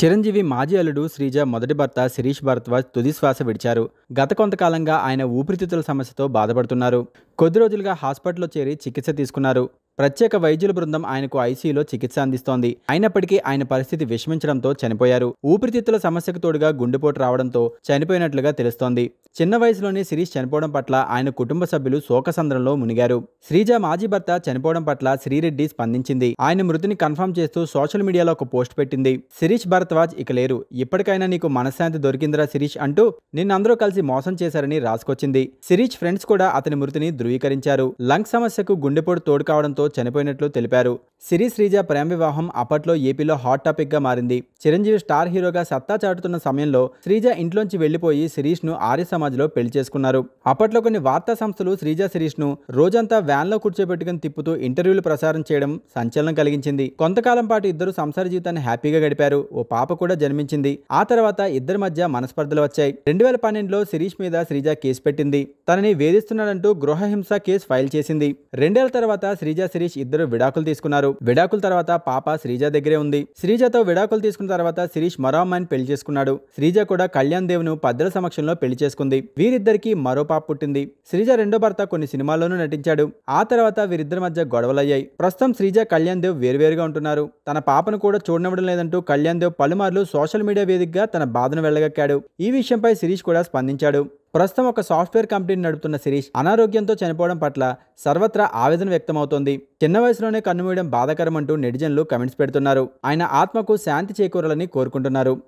చిరంజీవి మాజీ అల్లుడు శ్రీజ మొదటి భర్త శిరీష్ భరద్వాజ్ తుది శ్వాస విడిచారు గత కొంతకాలంగా ఆయన ఊపిరితిత్తుల సమస్యతో బాధపడుతున్నారు కొద్ది రోజులుగా హాస్పిటల్లో చేరి చికిత్స తీసుకున్నారు ప్రత్యేక వైద్యుల బృందం ఆయనకు ఐసీయూలో చికిత్స అందిస్తోంది అయినప్పటికీ ఆయన పరిస్థితి విషమించడంతో చనిపోయారు ఊపిరితిత్తుల సమస్యకు తోడుగా గుండెపోటు రావడంతో చనిపోయినట్లుగా తెలుస్తోంది చిన్న వయసులోనే శిరీష్ చనిపోవడం పట్ల ఆయన కుటుంబ సభ్యులు శోకసంద్రంలో మునిగారు శ్రీజ మాజీ భర్త చనిపోవడం పట్ల శ్రీరెడ్డి స్పందించింది ఆయన మృతిని కన్ఫర్మ్ చేస్తూ సోషల్ మీడియాలో ఒక పోస్ట్ పెట్టింది శిరీష్ భరద్వాజ్ ఇక లేరు ఇప్పటికైనా నీకు మనశ్శాంతి దొరికిందిరా శిరీష్ అంటూ నిన్నందరూ కలిసి మోసం చేశారని రాసుకొచ్చింది శిరీష్ ఫ్రెండ్స్ కూడా అతని మృతిని ధృవీకరించారు లంగ్ సమస్యకు గుండెపోటు తోడు కావడంతో చనిపోయినట్లు తెలిపారు సిరి శ్రీజ ప్రేమ వివాహం అప్పట్లో ఏపీలో హాట్ టాపిక్ గా మారింది చిరంజీవి స్టార్ హీరోగా సత్తా చాటుతున్న సమయంలో శ్రీజ ఇంట్లోంచి వెళ్లిపోయి శిరీష్ ను ఆర్య సమాజ్లో పెళ్లి చేసుకున్నారు అప్పట్లో కొన్ని వార్తా సంస్థలు శ్రీజ శిరీష్ ను రోజంతా వ్యాన్ లో కూర్చోబెట్టుకుని తిప్పుతూ ఇంటర్వ్యూలు ప్రసారం చేయడం సంచలనం కలిగించింది కొంతకాలం పాటు ఇద్దరు సంసార జీవితాన్ని హ్యాపీగా గడిపారు ఓ పాప కూడా జన్మించింది ఆ తర్వాత ఇద్దరి మధ్య మనస్పర్ధలు వచ్చాయి రెండు వేల పన్నెండులో శిరీష్ మీద శ్రీజ కేసు పెట్టింది తనని వేధిస్తున్నాడంటూ గృహహింస కేసు ఫైల్ చేసింది రెండేళ్ల తర్వాత శ్రీజ శిరీష్ ఇద్దరు విడాకులు తీసుకున్నారు విడాకుల తర్వాత పాప శ్రీజ దగ్గరే ఉంది శ్రీజతో విడాకులు తీసుకున్న తర్వాత శిరీష్ మరో అమ్మాయిని పెళ్లి చేసుకున్నాడు శ్రీజ కూడా కళ్యాణ్ దేవ్ ను పద్దల సమక్షంలో పెళ్లి చేసుకుంది వీరిద్దరికి మరో పాప పుట్టింది శ్రీజ రెండో భర్త కొన్ని సినిమాల్లోనూ నటించాడు ఆ తర్వాత వీరిద్దరి మధ్య గొడవలయ్యాయి ప్రస్తుతం శ్రీజ కళ్యాణ్ దేవ్ వేరువేరుగా ఉంటున్నారు తన పాపను కూడా చూడనివ్వడం లేదంటూ కళ్యాణ్ దేవ్ పలుమార్లు సోషల్ మీడియా వేదికగా తన బాధను వెళ్ళగక్కాడు ఈ విషయంపై శిరీష్ కూడా స్పందించాడు ప్రస్తుతం ఒక సాఫ్ట్వేర్ కంపెనీని నడుపుతున్న శిరీష్ అనారోగ్యంతో చనిపోవడం పట్ల సర్వత్రా ఆవేదన వ్యక్తమవుతోంది చిన్న వయసులోనే కన్నుమూయడం బాధాకరమంటూ నెటిజన్లు కమెంట్స్ పెడుతున్నారు ఆయన ఆత్మకు శాంతి చేకూరాలని కోరుకుంటున్నారు